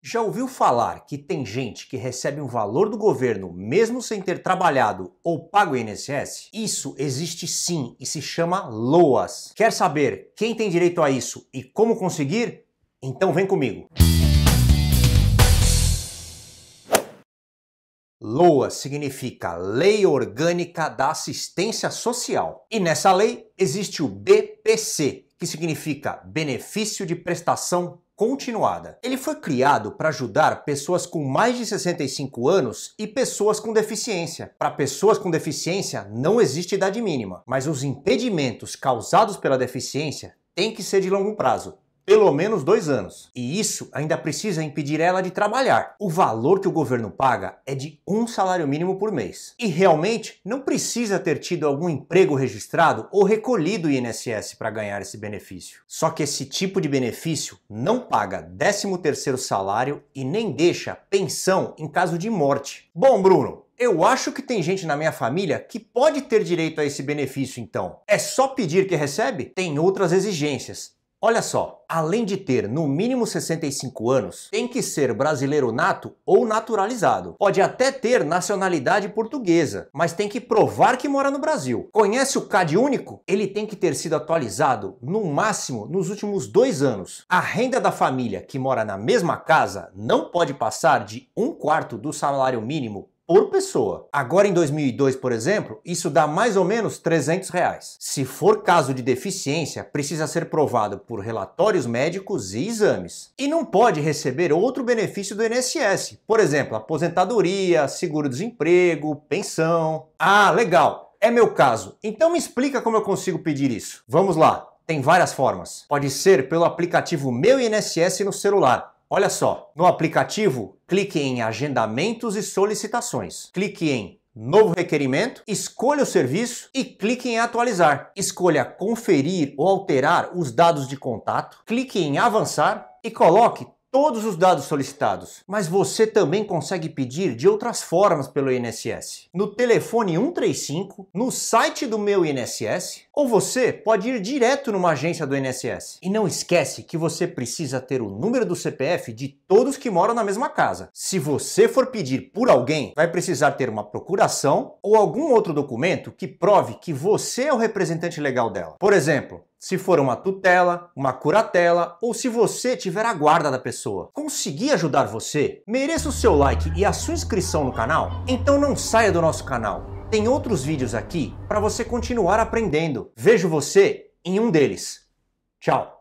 Já ouviu falar que tem gente que recebe um valor do governo mesmo sem ter trabalhado ou pago o INSS? Isso existe sim e se chama LOAS. Quer saber quem tem direito a isso e como conseguir? Então vem comigo. LOA significa Lei Orgânica da Assistência Social. E nessa lei existe o BPC, que significa Benefício de Prestação continuada. Ele foi criado para ajudar pessoas com mais de 65 anos e pessoas com deficiência. Para pessoas com deficiência não existe idade mínima, mas os impedimentos causados pela deficiência têm que ser de longo prazo pelo menos dois anos. E isso ainda precisa impedir ela de trabalhar. O valor que o governo paga é de um salário mínimo por mês. E realmente não precisa ter tido algum emprego registrado ou recolhido o INSS para ganhar esse benefício. Só que esse tipo de benefício não paga 13º salário e nem deixa pensão em caso de morte. Bom, Bruno, eu acho que tem gente na minha família que pode ter direito a esse benefício, então. É só pedir que recebe? Tem outras exigências Olha só, além de ter no mínimo 65 anos, tem que ser brasileiro nato ou naturalizado. Pode até ter nacionalidade portuguesa, mas tem que provar que mora no Brasil. Conhece o CAD único? Ele tem que ter sido atualizado no máximo nos últimos dois anos. A renda da família que mora na mesma casa não pode passar de um quarto do salário mínimo por pessoa. Agora em 2002, por exemplo, isso dá mais ou menos 300 reais. Se for caso de deficiência, precisa ser provado por relatórios médicos e exames. E não pode receber outro benefício do INSS, por exemplo, aposentadoria, seguro-desemprego, pensão. Ah, legal, é meu caso. Então me explica como eu consigo pedir isso. Vamos lá. Tem várias formas. Pode ser pelo aplicativo Meu INSS no celular Olha só, no aplicativo, clique em agendamentos e solicitações. Clique em novo requerimento, escolha o serviço e clique em atualizar. Escolha conferir ou alterar os dados de contato, clique em avançar e coloque todos os dados solicitados, mas você também consegue pedir de outras formas pelo INSS. No telefone 135, no site do meu INSS, ou você pode ir direto numa agência do INSS. E não esquece que você precisa ter o número do CPF de todos que moram na mesma casa. Se você for pedir por alguém, vai precisar ter uma procuração ou algum outro documento que prove que você é o representante legal dela. Por exemplo, se for uma tutela, uma curatela ou se você tiver a guarda da pessoa. Consegui ajudar você? Mereço o seu like e a sua inscrição no canal? Então não saia do nosso canal. Tem outros vídeos aqui para você continuar aprendendo. Vejo você em um deles. Tchau!